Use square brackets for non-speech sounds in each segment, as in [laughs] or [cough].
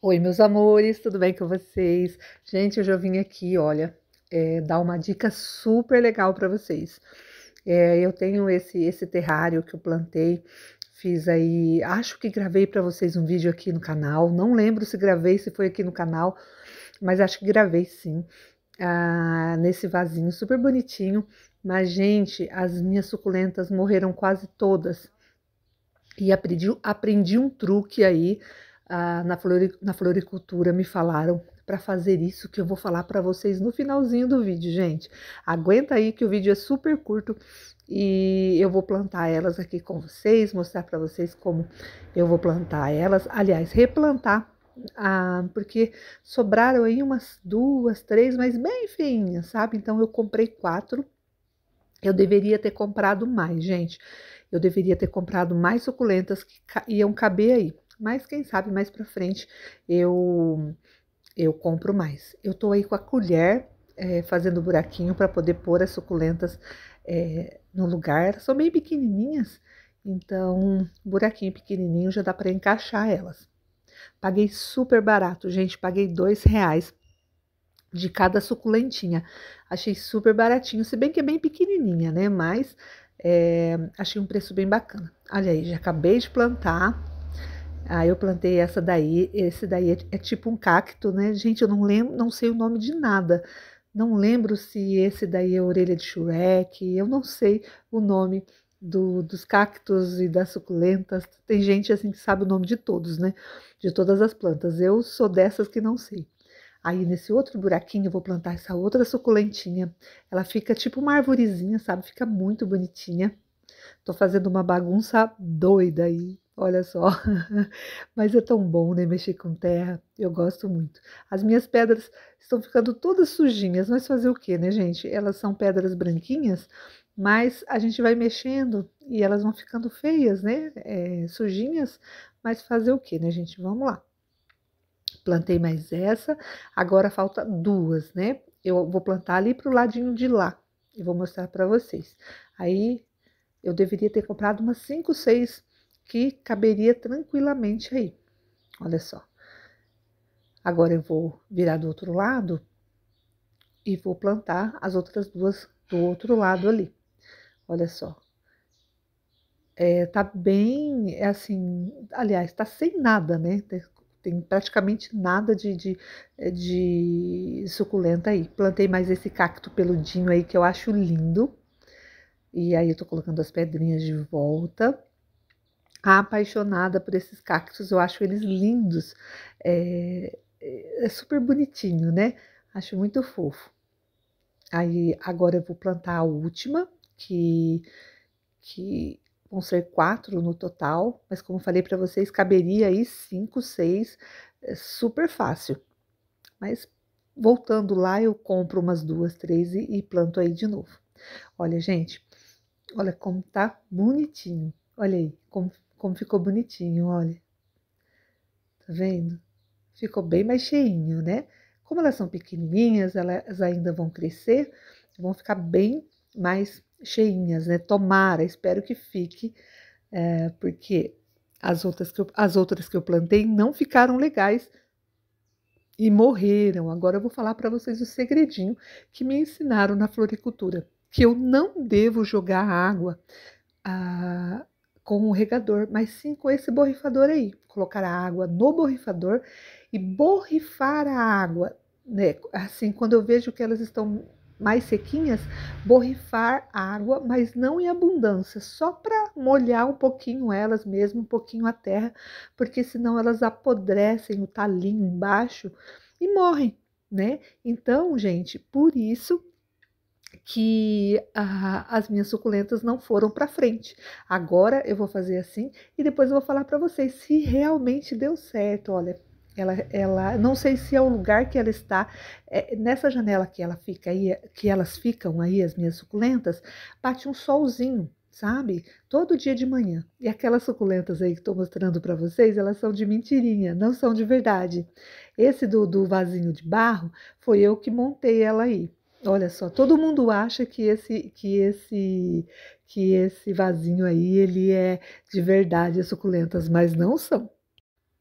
Oi, meus amores, tudo bem com vocês? Gente, hoje eu vim aqui, olha, é, dar uma dica super legal para vocês. É, eu tenho esse, esse terrário que eu plantei, fiz aí, acho que gravei para vocês um vídeo aqui no canal, não lembro se gravei, se foi aqui no canal, mas acho que gravei sim, ah, nesse vasinho super bonitinho. Mas, gente, as minhas suculentas morreram quase todas. E aprendi, aprendi um truque aí ah, na, flori na floricultura me falaram para fazer isso que eu vou falar para vocês no finalzinho do vídeo, gente. Aguenta aí que o vídeo é super curto e eu vou plantar elas aqui com vocês, mostrar para vocês como eu vou plantar elas, aliás, replantar ah, porque sobraram aí umas duas, três, mas bem feinhas, sabe? Então eu comprei quatro. Eu deveria ter comprado mais, gente. Eu deveria ter comprado mais suculentas que ca iam caber aí mas quem sabe mais para frente eu eu compro mais. Eu tô aí com a colher é, fazendo buraquinho para poder pôr as suculentas é, no lugar. São bem pequenininhas, então buraquinho pequenininho já dá para encaixar elas. Paguei super barato, gente. Paguei dois reais de cada suculentinha. Achei super baratinho, se bem que é bem pequenininha, né? Mas é, achei um preço bem bacana. Olha aí, já acabei de plantar ah, eu plantei essa daí, esse daí é, é tipo um cacto, né? Gente, eu não lembro, não sei o nome de nada. Não lembro se esse daí é orelha de Shrek, eu não sei o nome do, dos cactos e das suculentas. Tem gente assim que sabe o nome de todos, né? De todas as plantas. Eu sou dessas que não sei. Aí nesse outro buraquinho eu vou plantar essa outra suculentinha. Ela fica tipo uma arvorezinha, sabe? Fica muito bonitinha. Tô fazendo uma bagunça doida aí Olha só, [laughs] mas é tão bom, né? Mexer com terra, eu gosto muito. As minhas pedras estão ficando todas sujinhas, mas fazer o que, né, gente? Elas são pedras branquinhas, mas a gente vai mexendo e elas vão ficando feias, né? É, sujinhas, mas fazer o que, né, gente? Vamos lá. Plantei mais essa, agora falta duas, né? Eu vou plantar ali pro ladinho de lá e vou mostrar para vocês. Aí eu deveria ter comprado umas 5, 6 que caberia tranquilamente aí. Olha só. Agora eu vou virar do outro lado e vou plantar as outras duas do outro lado ali. Olha só. É, tá bem, é assim, aliás, tá sem nada, né? Tem, praticamente nada de, de, de, suculenta aí. Plantei mais esse cacto peludinho aí que eu acho lindo. E aí eu tô colocando as pedrinhas de volta apaixonada por esses cactos, eu acho eles lindos. É, é, é super bonitinho, né? Acho muito fofo. Aí agora eu vou plantar a última, que, que vão ser quatro no total, mas como falei para vocês, caberia aí cinco, seis, é super fácil. Mas voltando lá, eu compro umas duas, três e, e planto aí de novo. Olha, gente, olha como tá bonitinho. Olha aí, como como ficou bonitinho, olha. Tá vendo? Ficou bem mais cheinho, né? Como elas são pequenininhas, elas ainda vão crescer, vão ficar bem mais cheinhas, né? Tomara, espero que fique, é, porque as outras, que eu, as outras que eu plantei não ficaram legais e morreram. Agora eu vou falar para vocês o segredinho que me ensinaram na floricultura, que eu não devo jogar água. Ah, com o regador, mas sim com esse borrifador aí. Colocar a água no borrifador e borrifar a água, né? Assim, quando eu vejo que elas estão mais sequinhas, borrifar a água, mas não em abundância, só para molhar um pouquinho elas mesmo, um pouquinho a terra, porque senão elas apodrecem o talinho embaixo e morrem, né? Então, gente, por isso que ah, as minhas suculentas não foram para frente. Agora eu vou fazer assim e depois eu vou falar para vocês se realmente deu certo. Olha, ela, ela, não sei se é o lugar que ela está, é, nessa janela que ela fica aí, que elas ficam aí, as minhas suculentas, bate um solzinho sabe? Todo dia de manhã. E aquelas suculentas aí que estou mostrando para vocês, elas são de mentirinha, não são de verdade. Esse do, do vasinho de barro foi eu que montei ela aí. Olha só, todo mundo acha que esse que esse que esse vasinho aí ele é de verdade as suculentas, mas não são.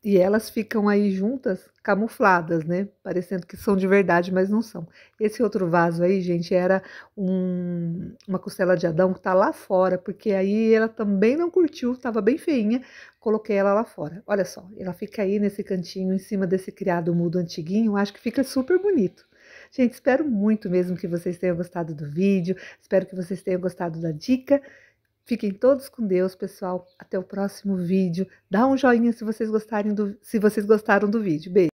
E elas ficam aí juntas, camufladas, né? Parecendo que são de verdade, mas não são. Esse outro vaso aí, gente, era um, uma costela de Adão que tá lá fora, porque aí ela também não curtiu, tava bem feinha, coloquei ela lá fora. Olha só, ela fica aí nesse cantinho, em cima desse criado mudo antiguinho, acho que fica super bonito. Gente, espero muito mesmo que vocês tenham gostado do vídeo, espero que vocês tenham gostado da dica. Fiquem todos com Deus, pessoal. Até o próximo vídeo. Dá um joinha se vocês gostarem do, se vocês gostaram do vídeo. Beijo.